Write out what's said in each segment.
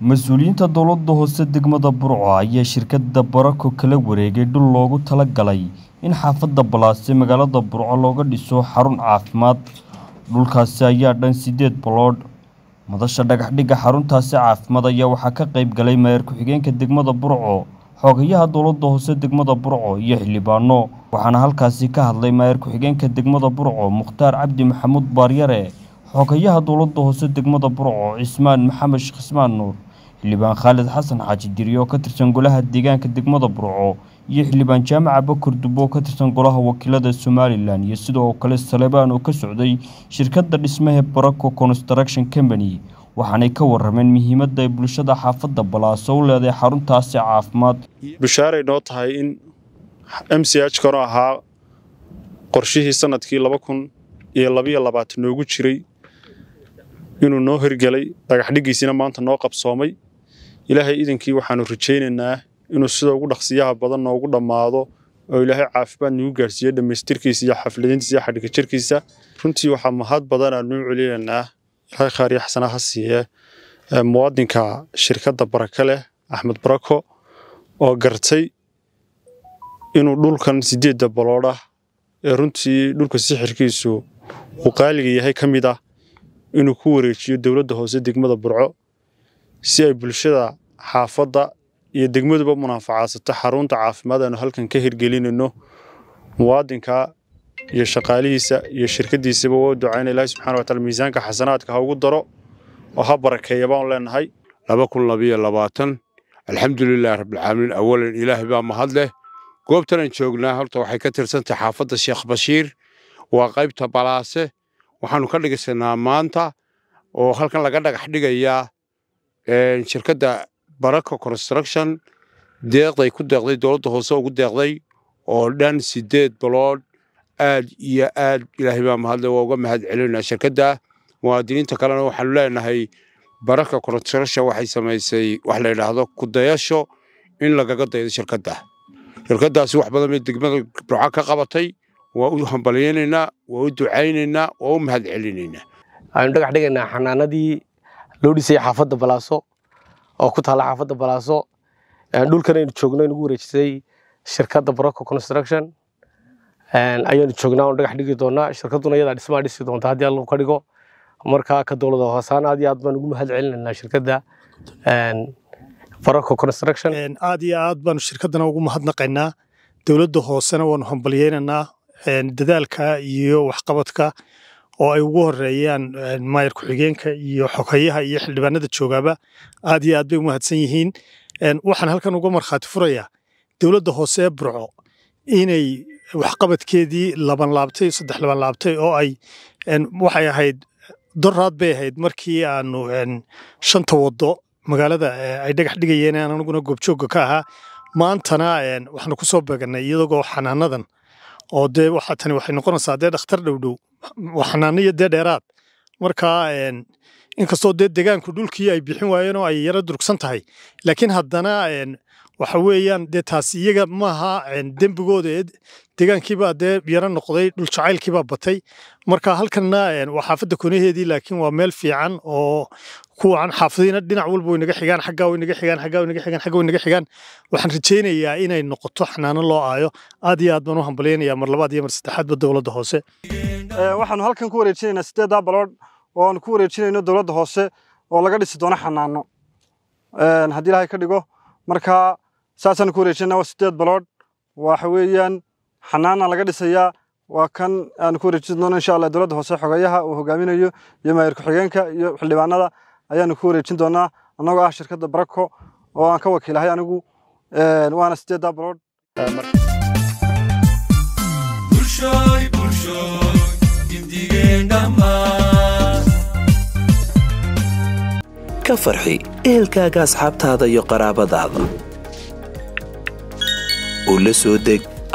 mas-uuliyiinta dowladda hoose degmada burco ayaa shirkada barako kala wareegay dhul loogu talagalay in xaafadda balaase magaalada burco looga dhiso xarun caafimaad dhulkaasi ayaa dhan sideed baloodh madasha dhagaxdhigga xaruntaasi caafimaad ayaa waxaa ka qayb galay mayer ku-xigeenka degmada burco xoogayaha dowladda hoose degmada burco iyo xildhibaano waxaana halkaasi ka hadlay maayar ku-xigeenka degmada burco mukhtaar cabdi maxamuud baaryare xoogayaha dowladda hoose degmada burco cismaan maxamed sheekh ismaan nuur xildhibaan khaalid xasan xaaji diriyo oo ka tirsan golaha deegaanka degmada burco iyo xildhibaan jaamaca bakar dubo oo ka tirsan golaha wakiilada somalilan iyo sidoo kale salebaan oo ka socday shirkadda dhismahe barako construction company waxaanay ka warrameen muhiimadda ay bulshada xaafadda balaaso u leedahay xaruntaasi caafimaad bushaaray noo tahay in m c h kor ahaa qorshihii sanadkii laba kun iyo labayo labaatan noogu jiray inuu noo hirgelay dhagaxdhigiisina maanta noo qabsoomay ilaahay idankii waxaanu rajaynaynaa inuu sida ugu dhaqsiyaha badan noogu dhammaado oo ilaahay caafimaad nagu gaarsiiyo dhammaystirkiisa iyo xafladintiisa iyo xadhigajirkiisa runtii waxaa mahad badan aanuu celinaynaa ilaahay khaar iyo ha siiye muwaadinka shirkadda barako leh axmed barako oo gartay inuu dhulkan sideedda baloodha ee runtii dhulka sixirkiisu uu qaaliga yahay ka mid ah inuu ku wareejiyo dowladda hoose degmada burco si ay bulshada xaafadda iyo degmaduba munaafacaadsato xarunta caafimaad aynu halkan ka hirgelinayno muwaadinka iyo shaqaalihiisa iyo shirkadiisaba waa ducayna ilaahi subxana wataala miisaanka xasanaadka ha ugu daro oo ha barakeeya baanu leenahay alxamdulilahi rabbilcaalamiin awalan ilaahay baa mahad leh goobtanaan joognaa horta waxay ka tirsantahay xaafadda sheekh bashiir waa qaybta balaase waxaanu ka dhigisanaa maanta oo halkan laga dhagax dhigayaa shirkada baraka construction deeqday ku deeqday dowladda hoose ugu deeqday oo dhan sideed balood aad iyo aad ilaahay baa mahadle waa uga mahad celinaa shirkada muwaadiniinta kalena waxaanu leenahay baraka construction waxay samaysay wax la yidhaahdo dayasho in lagaga daydo shirkada shirkaddaasi wax badan bay degmada burca ka qabatay waa u hambalyeynaynaa waa u ducaynaynaa waa u mahad celinaynaa aanu dhagax dhigaynaa xanaanadii loo dhisay xaafada balaaso oo ku taala xaafada balaaso dhulkan aynu joogno nagu wareejisay shirkada brocco construction ayaanu joognaa oon dhagax dhigi doonaa shirkadduna iyadaa dhismaa dhisi doonta haddii allow ka dhigo markaa ka dowlada hoosaan aad iyo aad baan ugu mahad celinaynaa shirkadda brocco construction aad iyo aad baanu shirkaddana ugu mahadnaqaynaa dowladda hoosena waanu hambaliyeynaynaa dadaalka iyo waxqabadka oo ay ugu horeeyaan eh, maayar ku-xigeenka iyo xogeyaha iyo xildhibaanada joogaaba aad iyo aad bay u mahadsan yihiin eh, waxaan halkan uga markhaati furayaa dowladda hoose ee burco inay waxqabadkeedii labanlaabtay saddex labanlaabtay oo ay eh, waxay ahayd doraad bay ahayd markii aanu shanta waddo magaalada ay dhagax dhigayeen aan aniguna goobjoogga ka ahaa maantana waxaanu kusoo beganay beeganay iyadagoo xanaanadan oo dee waxa tani waxay noqonaysaa dee dhakhtar dhowdhow xanaaniyo dee dheeraad markaa inkastoo dee degaanku dhulkii ay bixin waayeen oo ay yaro durugsan tahay laakiin haddana waxa weeyaan dee taas iyaga maaha dembigooda ee deegaankiibaa dee yaro noqday dhul batay marka halkanna waa xaafadda konaheedii laakiin waa meel fiican oo kuwacan xaafadiina dhinac walba way naga xigaan xaggaa way naga xigaan xaggaa way naga xigaan xaggaa way naga xigaan waxaan rajaynayaa inay noqoto xanaano loo aayo aad iyo aad baan u hambalyaynayaa mar labaad iyo mar saddexaadba dowladda hoose waxaanu halkan ku wareejinaynaa siddeeddaa baloodh oo aan ku wareejinayno dowladda hoose oo laga dhisi doono xanaano haddii ilaahay ka dhigo marka saasaan ku wareejinayna waa siddeed baloodh waxa weeyaan xanaana laga dhisayaa waa kan aan ku wareejin doono insha alla dowladda hoose xogeyaha uu hogaaminayo iyo maayir ku-xigeenka iyo xildhibaanada ayaanu ku wareejin doonaa annagoo ah shirkadda barako oo aan ka wakiilahay anigu waana sideeddaa bilood ka farxi ehelkaaga asxaabtaada iyo qaraabadaada u la soo deg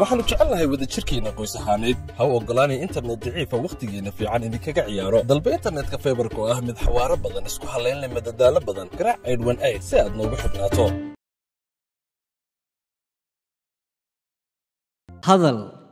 waxaanu jecelnahay wadajirkeenna qoys ahaaneed ha u oggolaanay internet daciifa wakhtigeenna fiican idinkaga ciyaaro dalba internetka faybarka oo ah mid xawaaro badan isku hallayn leh madadaalo badan garaac aydhwan ayd si aad noogu xubnaato